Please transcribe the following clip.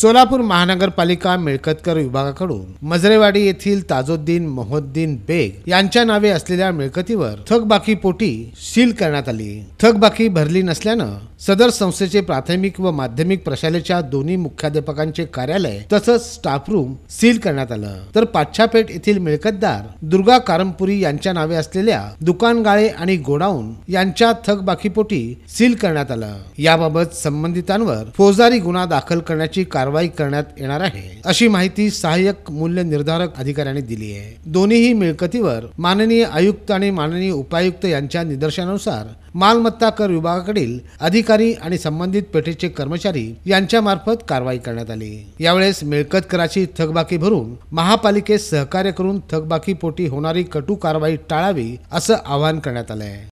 सोलापूर महानगरपालिका मिळकतकर विभागाकडून मजरेवाडी येथील ताजोद्दीन मोहद्दीन बेग यांच्या नावे असलेल्या मिळकतीवर थकबाकी पोटी सील करण्यात आली थकबाकी भरली नसल्यानं सदर संस्थेचे प्राथमिक व माध्यमिक प्रशालेच्या दोन्ही मुख्याध्यापकांचे कार्यालय तसंच स्टाफ रूम सील करण्यात आलं तर पाचशापेठ येथील मिळकतदार दुर्गा कारमपुरी यांच्या नावे असलेल्या दुकानगाळे आणि गोडाऊन यांच्या थकबाकीपोटी सील करण्यात आलं याबाबत संबंधितांवर फौजदारी गुन्हा दाखल करण्याची कारवाई करण्यात येणार आहे अशी माहिती सहाय्यक मूल्य निर्धारक अधिकाऱ्यांनी दिली आहे दोन्हीही मिळकतीवर माननीय आयुक्त आणि माननीय उपायुक्त यांच्या निदर्शनानुसार मालमत्ता कर विभागाकडील अधिकारी आणि संबंधित पेठेचे कर्मचारी यांच्या मार्फत कारवाई करण्यात आली यावेळेस मिळकत कराची थकबाकी भरून महापालिकेत सहकार्य करून थकबाकी पोटी होणारी कटू कारवाई टाळावी असं आवाहन करण्यात आलंय